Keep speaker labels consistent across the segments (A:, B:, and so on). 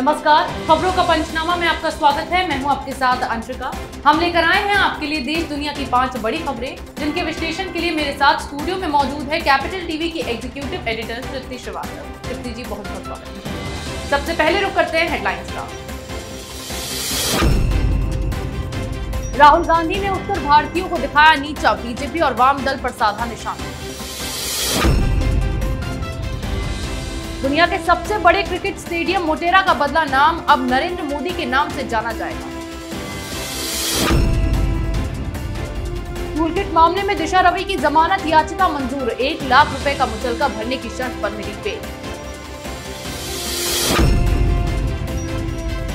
A: नमस्कार खबरों का पंचनामा में आपका स्वागत है मैं हूं आपके साथ अंशिका हम लेकर आए हैं आपके लिए देश दुनिया की पांच बड़ी खबरें जिनके विश्लेषण के लिए मेरे साथ स्टूडियो में मौजूद है कैपिटल टीवी की एग्जीक्यूटिव एडिटर तृप्ति श्रीवास्तव तृप्ति जी बहुत बहुत स्वागत सबसे पहले रुक करते हैं हेडलाइंस का राहुल गांधी ने उत्तर भारतीयों को दिखाया नीचा बीजेपी और वाम दल पर साधा निशाना दुनिया के सबसे बड़े क्रिकेट स्टेडियम मोटेरा का बदला नाम अब नरेंद्र मोदी के नाम से जाना जाएगा टूलकिट मामले में दिशा रवि की जमानत याचिका मंजूर एक लाख रुपए का मुचलका भरने की शर्त पर मिली पेट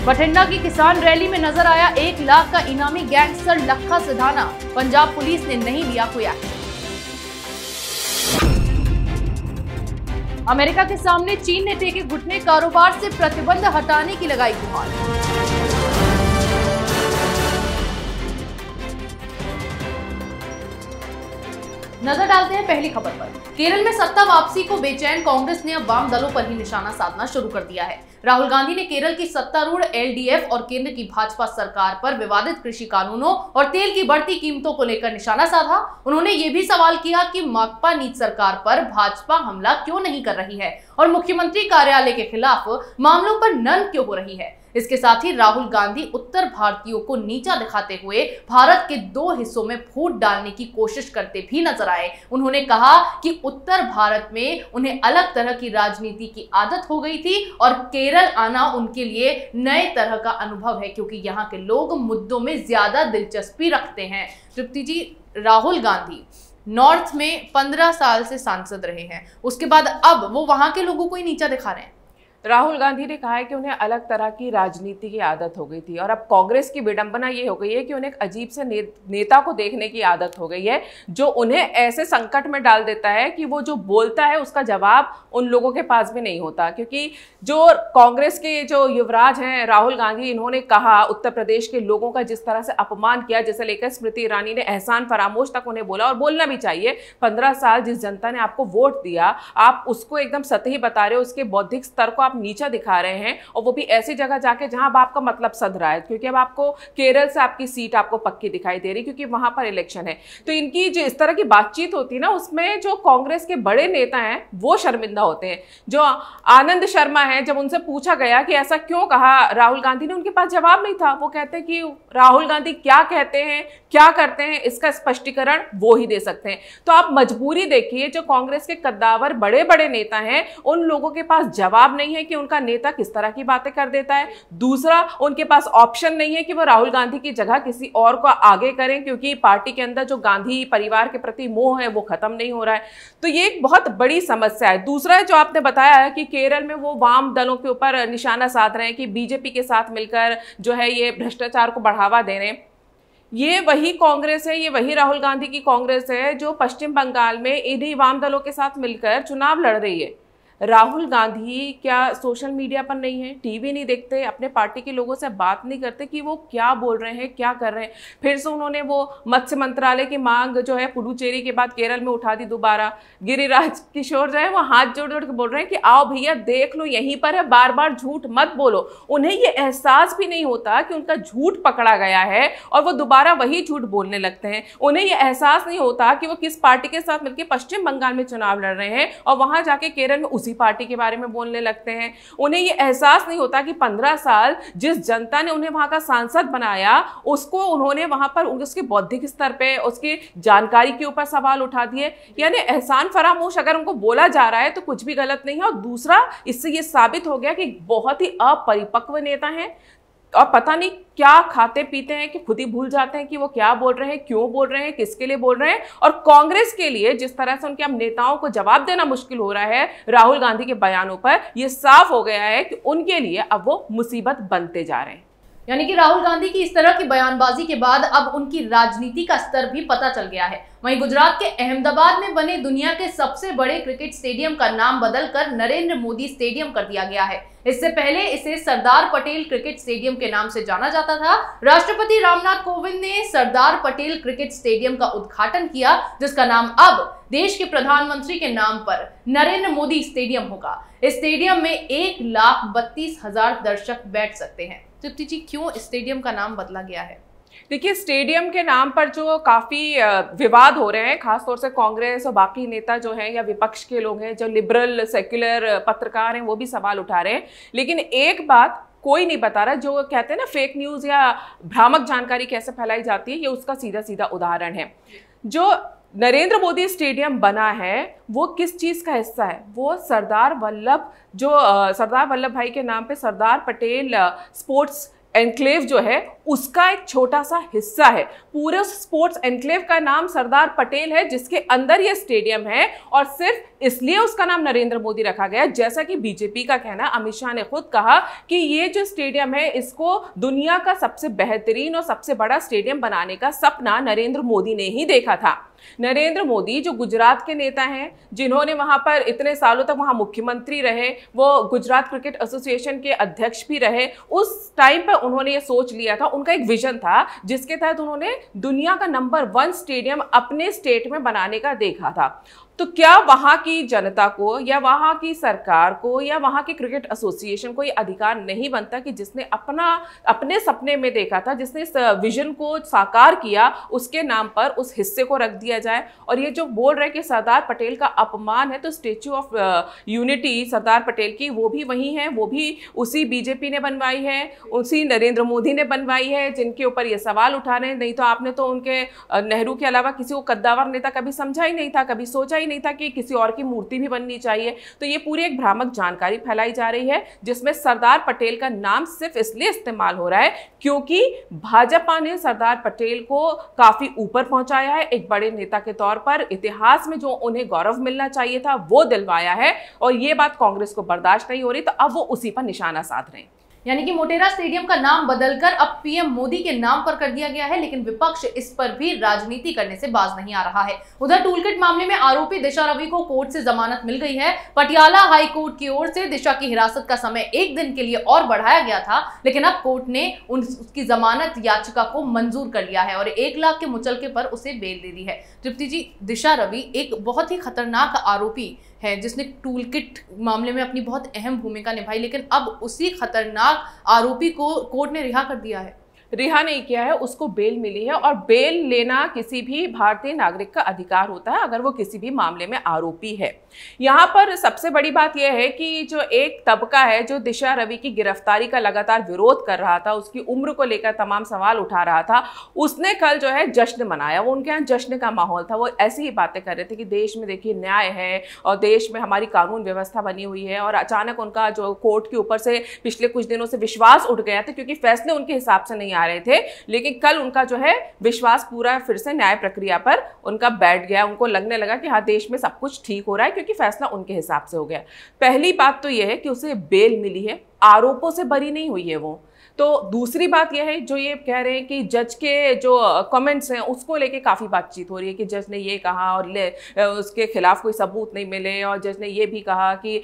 A: बठिंडा की किसान रैली में नजर आया एक लाख का इनामी गैंगस्टर लखा सिधाना पंजाब पुलिस ने नहीं लिया कोई एक्शन अमेरिका के सामने चीन ने टेके घुटने कारोबार से प्रतिबंध हटाने की लगाई गुहार नजर डालते हैं पहली खबर पर केरल में सत्ता वापसी को बेचैन कांग्रेस ने अब वाम दलों पर ही निशाना साधना शुरू कर दिया है राहुल गांधी ने केरल की सत्तारूढ़ एलडीएफ और केंद्र की भाजपा सरकार पर विवादित कृषि कानूनों और तेल की बढ़ती कीमतों को लेकर निशाना साधा उन्होंने ये भी सवाल किया कि माकपा नीत सरकार पर भाजपा हमला क्यों नहीं कर रही है और मुख्यमंत्री कार्यालय के खिलाफ मामलों पर नन क्यों हो रही है इसके साथ ही राहुल गांधी उत्तर भारतीयों को नीचा दिखाते हुए भारत के दो हिस्सों में फूट डालने की कोशिश करते भी नजर आए उन्होंने कहा कि उत्तर भारत में उन्हें अलग तरह की राजनीति की आदत हो गई थी और केरल आना उनके लिए नए तरह का अनुभव है क्योंकि यहाँ के लोग मुद्दों में ज्यादा दिलचस्पी रखते हैं तृप्ति जी राहुल गांधी नॉर्थ
B: में पंद्रह साल से सांसद
A: रहे हैं उसके बाद अब वो वहां के लोगों को ही नीचा दिखा रहे हैं
B: राहुल गांधी ने कहा है कि उन्हें अलग तरह की राजनीति की आदत हो गई थी और अब कांग्रेस की विडंबना ये हो गई है कि उन्हें एक अजीब से ने, नेता को देखने की आदत हो गई है जो उन्हें ऐसे संकट में डाल देता है कि वो जो बोलता है उसका जवाब उन लोगों के पास भी नहीं होता क्योंकि जो कांग्रेस के जो युवराज हैं राहुल गांधी इन्होंने कहा उत्तर प्रदेश के लोगों का जिस तरह से अपमान किया जैसे लेकर स्मृति ईरानी ने एहसान फरामोश तक उन्हें बोला और बोलना भी चाहिए पंद्रह साल जिस जनता ने आपको वोट दिया आप उसको एकदम सतही बता रहे हो उसके बौद्धिक स्तर को आप आप नीचा दिखा रहे हैं और वो भी ऐसी जगह जाके जहां अब आपका मतलब सध रहा है क्योंकि अब आपको केरल से आपकी सीट आपको पक्की दिखाई दे रही क्योंकि वहां पर इलेक्शन है तो इनकी जो इस तरह की बातचीत होती है ना उसमें जो कांग्रेस के बड़े नेता हैं वो शर्मिंदा होते हैं जो आनंद शर्मा है जब उनसे पूछा गया कि ऐसा क्यों कहा राहुल गांधी ने उनके पास जवाब नहीं था वो कहते कि राहुल गांधी क्या कहते हैं क्या करते हैं इसका स्पष्टीकरण वो ही दे सकते हैं तो आप मजबूरी देखिए जो कांग्रेस के कद्दावर बड़े बड़े नेता हैं उन लोगों के पास जवाब नहीं है हैं कि उनका नेता किस तरह की बातें कर देता है दूसरा उनके पास ऑप्शन नहीं है कि वो राहुल गांधी की जगह किसी और को आगे करें क्योंकि पार्टी के अंदर जो गांधी परिवार के प्रति मोह है वो खत्म नहीं हो रहा है तो ये एक बहुत बड़ी समस्या है दूसरा जो आपने बताया है कि केरल में वो वाम दलों के ऊपर निशाना साध रहे हैं कि बीजेपी के साथ मिलकर जो है ये भ्रष्टाचार को बढ़ावा दे रहे हैं ये वही कांग्रेस है ये वही राहुल गांधी की कांग्रेस है जो पश्चिम बंगाल में इन्हीं वाम दलों के साथ मिलकर चुनाव लड़ रही है राहुल गांधी क्या सोशल मीडिया पर नहीं है टीवी नहीं देखते अपने पार्टी के लोगों से बात नहीं करते कि वो क्या बोल रहे हैं क्या कर रहे हैं फिर से उन्होंने वो मत्स्य मंत्रालय की मांग जो है पुडुचेरी के बाद केरल में उठा दी दोबारा गिरिराज किशोर जो है वो हाथ जोड़ जोड़ के बोल रहे हैं कि आओ भैया देख लो यहीं पर है बार बार झूठ मत बोलो उन्हें ये एहसास भी नहीं होता कि उनका झूठ पकड़ा गया है और वो दोबारा वही झूठ बोलने लगते हैं उन्हें ये एहसास नहीं होता कि वो किस पार्टी के साथ मिलकर पश्चिम बंगाल में चुनाव लड़ रहे हैं और वहां जाके केरल में उसी किसी पार्टी के बारे में बोलने लगते हैं उन्हें ये एहसास नहीं होता कि पंद्रह साल जिस जनता ने उन्हें वहाँ का सांसद बनाया उसको उन्होंने वहाँ पर उसके बौद्धिक स्तर पर उसकी जानकारी के ऊपर सवाल उठा दिए यानी एहसान फरामोश अगर उनको बोला जा रहा है तो कुछ भी गलत नहीं है और दूसरा इससे ये साबित हो गया कि बहुत ही अपरिपक्व नेता हैं और पता नहीं क्या खाते पीते हैं कि खुद ही भूल जाते हैं कि वो क्या बोल रहे हैं क्यों बोल रहे हैं किसके लिए बोल रहे हैं और कांग्रेस के लिए जिस तरह से उनके अब नेताओं को जवाब देना मुश्किल हो रहा है राहुल गांधी के बयानों पर यह साफ हो गया है कि उनके लिए अब वो मुसीबत बनते जा रहे हैं यानी कि राहुल गांधी की इस तरह की
A: बयानबाजी के बाद अब उनकी राजनीति का स्तर भी पता चल गया है वहीं गुजरात के अहमदाबाद में बने दुनिया के सबसे बड़े क्रिकेट स्टेडियम का नाम बदलकर नरेंद्र मोदी स्टेडियम कर दिया गया है इससे पहले इसे सरदार पटेल क्रिकेट स्टेडियम के नाम से जाना जाता था राष्ट्रपति रामनाथ कोविंद ने सरदार पटेल क्रिकेट स्टेडियम का उद्घाटन किया जिसका नाम अब देश के प्रधानमंत्री के नाम पर नरेंद्र मोदी स्टेडियम होगा इस स्टेडियम में एक लाख बत्तीस हजार दर्शक बैठ सकते हैं तृप्ति जी क्यों स्टेडियम का नाम बदला गया है
B: देखिए स्टेडियम के नाम पर जो काफ़ी विवाद हो रहे हैं खासतौर से कांग्रेस और बाकी नेता जो हैं या विपक्ष के लोग हैं जो लिबरल सेक्युलर पत्रकार हैं वो भी सवाल उठा रहे हैं लेकिन एक बात कोई नहीं बता रहा जो कहते हैं ना फेक न्यूज़ या भ्रामक जानकारी कैसे फैलाई जाती है ये उसका सीधा सीधा उदाहरण है जो नरेंद्र मोदी स्टेडियम बना है वो किस चीज़ का हिस्सा है वो सरदार वल्लभ जो सरदार वल्लभ भाई के नाम पे सरदार पटेल स्पोर्ट्स एनक्लेव जो है उसका एक छोटा सा हिस्सा है पूरे स्पोर्ट्स एनक्लेव का नाम सरदार पटेल है जिसके अंदर ये स्टेडियम है और सिर्फ इसलिए उसका नाम नरेंद्र मोदी रखा गया जैसा कि बीजेपी का कहना अमित शाह ने खुद कहा कि ये जो स्टेडियम है इसको दुनिया का सबसे बेहतरीन और सबसे बड़ा स्टेडियम बनाने का सपना नरेंद्र मोदी ने ही देखा था नरेंद्र मोदी जो गुजरात के नेता हैं जिन्होंने वहाँ पर इतने सालों तक वहाँ मुख्यमंत्री रहे वो गुजरात क्रिकेट एसोसिएशन के अध्यक्ष भी रहे उस टाइम पर उन्होंने ये सोच लिया था उनका एक विजन था जिसके तहत उन्होंने दुनिया का नंबर वन स्टेडियम अपने स्टेट में बनाने का देखा था तो क्या वहाँ की जनता को या वहाँ की सरकार को या वहाँ के क्रिकेट एसोसिएशन को ये अधिकार नहीं बनता कि जिसने अपना अपने सपने में देखा था जिसने इस विजन को साकार किया उसके नाम पर उस हिस्से को रख दिया जाए और ये जो बोल रहे कि सरदार पटेल का अपमान है तो Statue of Unity Sardar Patel की वो भी वही है वो भी उसी बीजेपी ने बनवाई है उसी नरेंद्र मोदी ने बनवाई है जिनके ऊपर ये सवाल उठा रहे हैं नहीं तो आपने तो उनके नेहरू के अलावा किसी को कद्दावर नेता कभी समझा ही नहीं था कभी सोचा ही ही नहीं था कि किसी और की मूर्ति भी बननी चाहिए तो ये पूरी एक भ्रामक जानकारी फैलाई जा रही है जिसमें सरदार पटेल का नाम सिर्फ इसलिए इस्तेमाल हो रहा है क्योंकि भाजपा ने सरदार पटेल को काफ़ी ऊपर पहुंचाया है एक बड़े नेता के तौर पर इतिहास में जो उन्हें गौरव मिलना चाहिए था वो दिलवाया है और ये बात कांग्रेस को बर्दाश्त नहीं हो रही तो अब वो उसी पर निशाना साध रहे हैं
A: यानी कि मोटेरा स्टेडियम का नाम बदलकर अब
B: पीएम मोदी के नाम
A: पर कर दिया गया है लेकिन विपक्ष इस पर भी राजनीति करने से बाज नहीं आ रहा है उधर टूलकिट मामले में आरोपी दिशा रवि को कोर्ट से जमानत मिल गई है पटियाला हाई कोर्ट की ओर से दिशा की हिरासत का समय एक दिन के लिए और बढ़ाया गया था लेकिन अब कोर्ट ने उन, उसकी जमानत याचिका को मंजूर कर लिया है और एक लाख के मुचलके पर उसे बेल दे दी है तृप्ति जी दिशा रवि एक बहुत ही खतरनाक आरोपी है जिसने टूल किट मामले में अपनी बहुत अहम भूमिका निभाई
B: लेकिन अब उसी खतरनाक आरोपी को कोर्ट ने रिहा कर दिया है रिहा नहीं किया है उसको बेल मिली है और बेल लेना किसी भी भारतीय नागरिक का अधिकार होता है अगर वो किसी भी मामले में आरोपी है यहाँ पर सबसे बड़ी बात यह है कि जो एक तबका है जो दिशा रवि की गिरफ्तारी का लगातार विरोध कर रहा था उसकी उम्र को लेकर तमाम सवाल उठा रहा था उसने कल जो है जश्न मनाया वो उनके यहाँ जश्न का माहौल था वो ऐसी ही बातें कर रहे थे कि देश में देखिए न्याय है और देश में हमारी कानून व्यवस्था बनी हुई है और अचानक उनका जो कोर्ट के ऊपर से पिछले कुछ दिनों से विश्वास उठ गया था क्योंकि फैसले उनके हिसाब से नहीं आ जा रहे थे लेकिन कल उनका जो है विश्वास पूरा फिर से न्याय प्रक्रिया पर उनका बैठ गया उनको लगने लगा कि हाँ देश में सब कुछ ठीक हो रहा है क्योंकि फैसला उनके हिसाब से हो गया पहली बात तो यह है कि उसे बेल मिली है आरोपों से बरी नहीं हुई है वो तो दूसरी बात यह है जो ये कह रहे हैं कि जज के जो कमेंट्स हैं उसको लेके काफ़ी बातचीत हो रही है कि जज ने ये कहा और ले उसके खिलाफ कोई सबूत नहीं मिले और जज ने ये भी कहा कि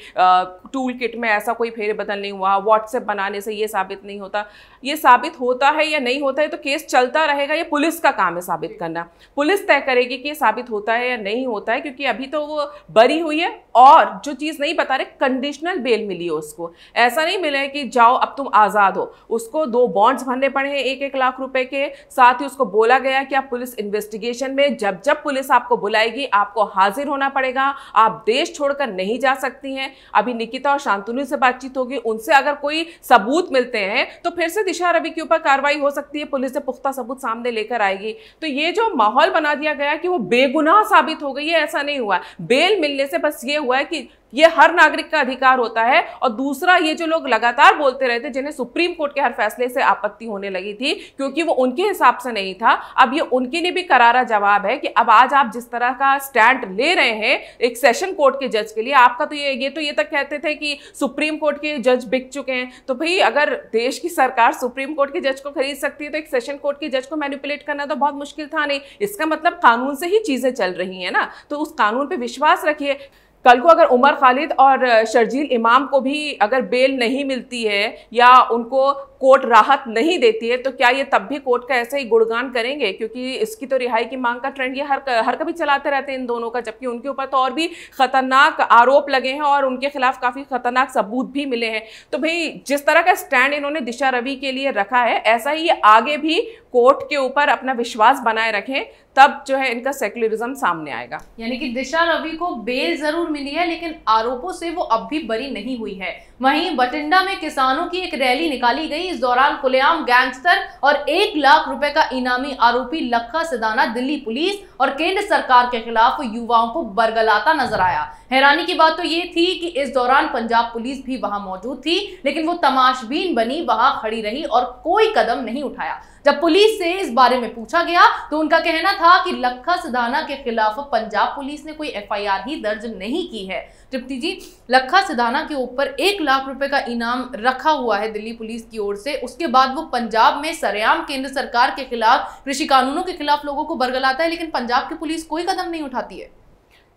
B: टूल किट में ऐसा कोई फेरबदल बदल नहीं हुआ व्हाट्सएप बनाने से ये साबित नहीं होता ये साबित होता है या नहीं होता है तो केस चलता रहेगा ये पुलिस का काम है साबित करना पुलिस तय करेगी कि ये साबित होता है या नहीं होता है क्योंकि अभी तो वो बरी हुई है और जो चीज़ नहीं बता रहे कंडीशनल बेल मिली है उसको ऐसा नहीं मिला है कि जाओ अब तुम आज़ाद हो उसको दो बॉन्ड्स भरने पड़े हैं एक एक लाख रुपए के साथ ही उसको बोला गया कि आप पुलिस इन्वेस्टिगेशन में जब जब पुलिस आपको बुलाएगी आपको हाजिर होना पड़ेगा आप देश छोड़कर नहीं जा सकती हैं अभी निकिता और शांतनु से बातचीत होगी उनसे अगर कोई सबूत मिलते हैं तो फिर से दिशा रवि के ऊपर कार्रवाई हो सकती है पुलिस से पुख्ता सबूत सामने लेकर आएगी तो ये जो माहौल बना दिया गया कि वो बेगुनाह साबित हो गई है ऐसा नहीं हुआ बेल मिलने से बस ये हुआ है कि ये हर नागरिक का अधिकार होता है और दूसरा ये जो लोग लगातार बोलते रहे थे जिन्हें सुप्रीम कोर्ट के हर फैसले से आपत्ति होने लगी थी क्योंकि वो उनके हिसाब से नहीं था अब ये उनके लिए भी करारा जवाब है कि अब आज आप जिस तरह का स्टैंड ले रहे हैं एक सेशन कोर्ट के जज के लिए आपका तो ये ये तो ये तक कहते थे कि सुप्रीम कोर्ट के जज बिक चुके हैं तो भाई अगर देश की सरकार सुप्रीम कोर्ट के जज को खरीद सकती है तो एक सेशन कोर्ट के जज को मैनिपुलेट करना तो बहुत मुश्किल था नहीं इसका मतलब कानून से ही चीजें चल रही हैं ना तो उस कानून पर विश्वास रखिए कल को अगर उमर खालिद और शर्जील इमाम को भी अगर बेल नहीं मिलती है या उनको कोर्ट राहत नहीं देती है तो क्या ये तब भी कोर्ट का ऐसे ही गुणगान करेंगे क्योंकि इसकी तो रिहाई की मांग का ट्रेंड ये हर हर कभी चलाते रहते हैं इन दोनों का जबकि उनके ऊपर तो और भी खतरनाक आरोप लगे हैं और उनके खिलाफ काफ़ी खतरनाक सबूत भी मिले हैं तो भाई जिस तरह का स्टैंड इन्होंने दिशा रवि के लिए रखा है ऐसा ही आगे भी कोर्ट के ऊपर अपना विश्वास बनाए रखें तब जो है इनका सेक्युलरिज्म सामने आएगा यानी कि दिशा रवि को बेल जरूर
A: मिली है लेकिन आरोपों से वो अब भी बरी नहीं हुई है वहीं बटिंडा में किसानों की एक रैली निकाली गई इस दौरान खुलेआम गैंगस्टर और एक लाख रुपए का इनामी आरोपी लखा सिदाना दिल्ली पुलिस और केंद्र सरकार के खिलाफ युवाओं को बरगलाता नजर आया हैरानी की बात तो ये थी कि इस दौरान पंजाब पुलिस भी वहां मौजूद थी लेकिन वो तमाशबीन बनी वहां खड़ी रही और कोई कदम नहीं उठाया जब पुलिस से इस बारे में पूछा गया तो उनका कहना था कि लखा सिदाना के खिलाफ पंजाब पुलिस ने कोई एफआईआर ही दर्ज नहीं की है तृप्ति जी लखा सिदाना के ऊपर एक लाख रुपए का इनाम रखा हुआ है दिल्ली पुलिस की ओर से उसके बाद वो पंजाब में सरेआम केंद्र सरकार के
B: खिलाफ कृषि कानूनों के खिलाफ लोगों को बरगलाता है लेकिन पंजाब की पुलिस कोई कदम नहीं उठाती है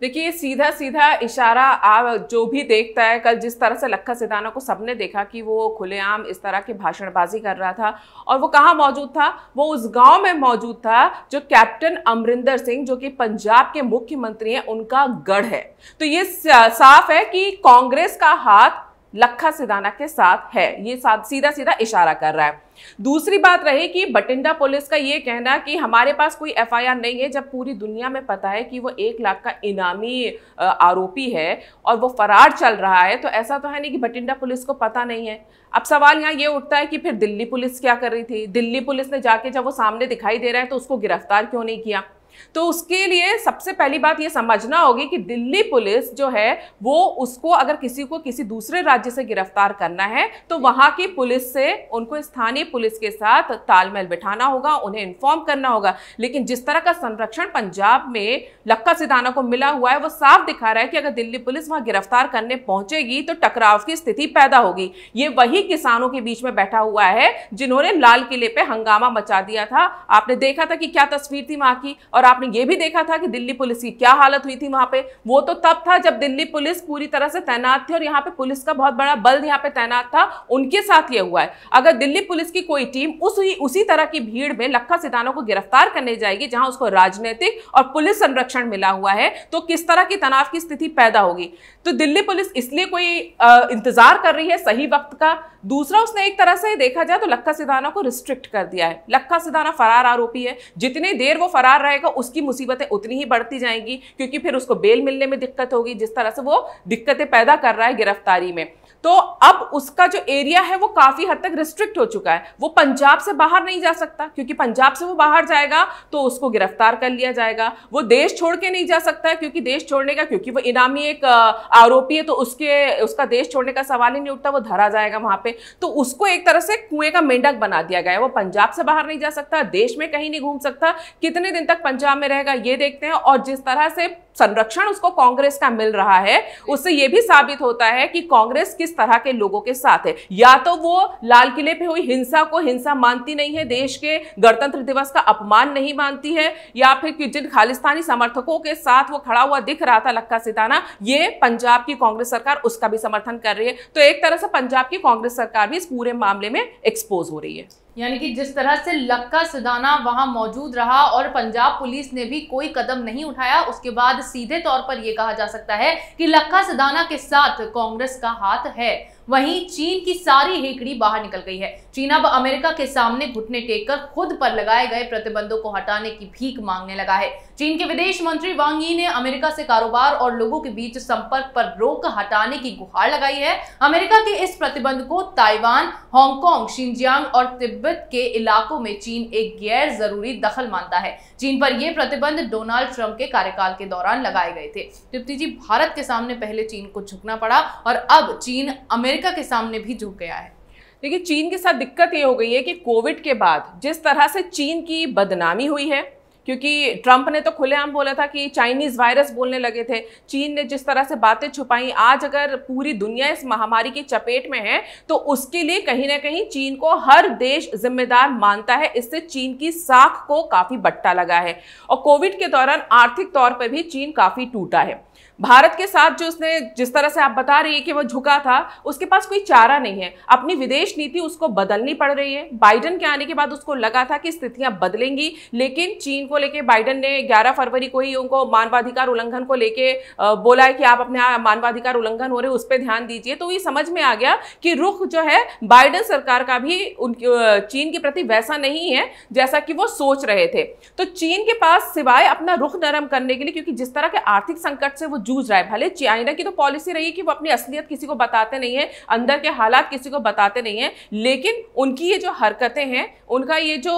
B: देखिए सीधा सीधा इशारा आप जो भी देखता है कल जिस तरह से लखा सिदाना को सबने देखा कि वो खुलेआम इस तरह की भाषणबाजी कर रहा था और वो कहाँ मौजूद था वो उस गांव में मौजूद था जो कैप्टन अमरिंदर सिंह जो कि पंजाब के मुख्यमंत्री हैं उनका गढ़ है तो ये साफ है कि कांग्रेस का हाथ लखा सिदाना के साथ है ये सीधा सीधा इशारा कर रहा है दूसरी बात रही कि बटिंडा पुलिस का ये कहना कि हमारे पास कोई एफआईआर नहीं है जब पूरी दुनिया में पता है कि वो एक लाख का इनामी आरोपी है और वो फरार चल रहा है तो ऐसा तो है नहीं कि बटिंडा पुलिस को पता नहीं है अब सवाल यहाँ ये उठता है कि फिर दिल्ली पुलिस क्या कर रही थी दिल्ली पुलिस ने जाके जब वो सामने दिखाई दे रहा है तो उसको गिरफ्तार क्यों नहीं किया तो उसके लिए सबसे पहली बात ये समझना होगी कि दिल्ली पुलिस जो है वो उसको अगर किसी को किसी दूसरे राज्य से गिरफ्तार करना है तो वहाँ की पुलिस से उनको स्थानीय पुलिस के साथ तालमेल बिठाना होगा उन्हें इन्फॉर्म करना होगा लेकिन जिस तरह का संरक्षण पंजाब में लक्का सिदाना को मिला हुआ है वो साफ दिखा रहा है कि अगर दिल्ली पुलिस वहाँ गिरफ्तार करने पहुंचेगी तो टकराव की स्थिति पैदा होगी ये वही किसानों के बीच में बैठा हुआ है जिन्होंने लाल किले पर हंगामा मचा दिया था आपने देखा था कि क्या तस्वीर थी वहाँ की और और आपने ये भी देखा था कि दिल्ली पुलिस की क्या हालत हुई थी वहां पे वो तो तब था जब दिल्ली पुलिस पूरी तरह से तैनात थी और यहाँ पे पुलिस का बहुत बड़ा बल यहाँ पे तैनात था उनके साथ ये हुआ है अगर दिल्ली पुलिस की कोई टीम उस उसी तरह की भीड़ में लखा सितानों को गिरफ्तार करने जाएगी जहां उसको राजनीतिक और पुलिस संरक्षण मिला हुआ है तो किस तरह की तनाव की स्थिति पैदा होगी तो दिल्ली पुलिस इसलिए कोई इंतजार कर रही है सही वक्त का दूसरा उसने एक तरह से देखा जाए तो लखा सिदाना को रिस्ट्रिक्ट कर दिया है लखा सिदाना फरार आरोपी है जितनी देर वो फरार रहेगा उसकी मुसीबतें उतनी ही बढ़ती जाएंगी क्योंकि फिर उसको बेल मिलने में दिक्कत होगी जिस तरह से वो दिक्कतें पैदा कर रहा है गिरफ्तारी में तो अब उसका जो एरिया है वो काफी हद तक रिस्ट्रिक्ट हो चुका है वो पंजाब से बाहर नहीं जा सकता क्योंकि पंजाब से वो बाहर जाएगा तो उसको गिरफ्तार कर लिया जाएगा वो देश छोड़ के नहीं जा सकता क्योंकि देश छोड़ने का क्योंकि वो इनामी एक आरोपी है तो उसके उसका देश छोड़ने का सवाल ही नहीं उठता वो धरा जाएगा वहां पर तो उसको एक तरह से कुएं का मेंढक बना दिया गया है वो पंजाब से बाहर नहीं जा सकता देश में कहीं नहीं घूम सकता कितने दिन तक पंजाब में रहेगा ये देखते हैं और जिस तरह से संरक्षण उसको कांग्रेस का मिल रहा है उससे यह भी साबित होता है कि कांग्रेस किस तरह के लोगों के साथ है या तो वो लाल किले पे हुई हिंसा को हिंसा मानती नहीं है देश के गणतंत्र दिवस का अपमान नहीं मानती है या फिर जिन खालिस्तानी समर्थकों के साथ वो खड़ा हुआ दिख रहा था लक्का सिताना ये पंजाब की कांग्रेस सरकार उसका भी समर्थन कर रही है तो एक तरह से पंजाब की कांग्रेस सरकार भी इस पूरे मामले में एक्सपोज हो रही है यानी कि जिस तरह से लक्का सदाना
A: वहां मौजूद रहा और पंजाब पुलिस ने भी कोई कदम नहीं उठाया उसके बाद सीधे तौर पर यह कहा जा सकता है कि लक्का सदाना के साथ कांग्रेस का हाथ है वहीं चीन की सारी हेकड़ी बाहर निकल गई है चीन अब अमेरिका के सामने घुटने टेक कर खुद पर लगाए गए प्रतिबंधों को हटाने की भीख मांगने लगा है चीन के विदेश मंत्री वांग यी ने अमेरिका से कारोबार और लोगों के बीच संपर्क पर रोक हटाने की गुहार लगाई है अमेरिका के इस प्रतिबंध को ताइवान हांगकांग शिंजियांग और तिब्बत के इलाकों में चीन एक गैर जरूरी दखल मानता है चीन पर यह प्रतिबंध डोनाल्ड ट्रंप के कार्यकाल के दौरान लगाए गए थे तृप्ति जी भारत के सामने पहले चीन को झुकना पड़ा और अब चीन अमेरिका अमेरिका के सामने भी
B: झुक गया है देखिए चीन के साथ दिक्कत ये हो गई है कि कोविड के बाद जिस तरह से चीन की बदनामी हुई है क्योंकि ट्रंप ने तो खुलेआम बोला था कि चाइनीज़ वायरस बोलने लगे थे चीन ने जिस तरह से बातें छुपाई आज अगर पूरी दुनिया इस महामारी की चपेट में है तो उसके लिए कहीं ना कहीं चीन को हर देश जिम्मेदार मानता है इससे चीन की साख को काफ़ी बट्टा लगा है और कोविड के दौरान आर्थिक तौर पर भी चीन काफ़ी टूटा है भारत के साथ जो उसने जिस तरह से आप बता रही है कि वो झुका था उसके पास कोई चारा नहीं है अपनी विदेश नीति उसको बदलनी पड़ रही है बाइडन के आने के बाद उसको लगा था कि स्थितियां बदलेंगी लेकिन चीन को लेकर बाइडन ने 11 फरवरी को ही उनको मानवाधिकार उल्लंघन को लेकर बोला है कि आप अपने मानवाधिकार उल्लंघन हो रहे उस पर ध्यान दीजिए तो ये समझ में आ गया कि रुख जो है बाइडन सरकार का भी उन चीन के प्रति वैसा नहीं है जैसा कि वो सोच रहे थे तो चीन के पास सिवाय अपना रुख नरम करने के लिए क्योंकि जिस तरह के आर्थिक संकट से वो जूझ रहा है भले चाइना की तो पॉलिसी रही है कि वो अपनी असलियत किसी को बताते नहीं है अंदर के हालात किसी को बताते नहीं है लेकिन उनकी ये जो हरकतें हैं उनका ये जो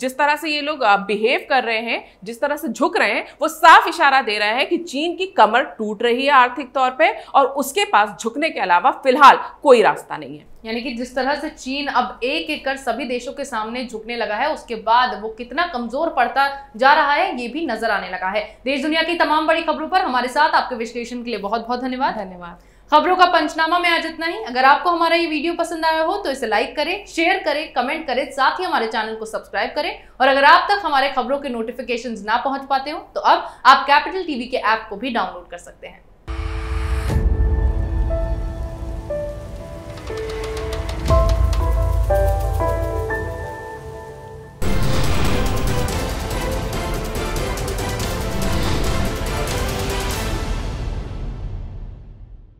B: जिस तरह से ये लोग बिहेव कर रहे हैं जिस तरह से झुक रहे हैं वो साफ इशारा दे रहा है कि चीन की कमर टूट रही है आर्थिक तौर पर और उसके पास झुकने के अलावा फिलहाल कोई रास्ता नहीं है
A: यानी कि जिस तरह से चीन अब एक एक कर सभी देशों के सामने झुकने लगा है उसके बाद वो कितना कमजोर पड़ता जा रहा है ये भी नजर आने लगा है देश दुनिया की तमाम बड़ी खबरों पर हमारे साथ आपके विश्लेषण के लिए बहुत बहुत धन्यवाद धन्यवाद खबरों का पंचनामा में आज इतना ही अगर आपको हमारा ये वीडियो पसंद आया हो तो इसे लाइक करें शेयर करें कमेंट करें साथ ही हमारे चैनल को सब्सक्राइब करें और अगर आप तक हमारे खबरों के नोटिफिकेशन ना पहुंच पाते हो तो अब आप कैपिटल टीवी के ऐप को भी डाउनलोड कर सकते हैं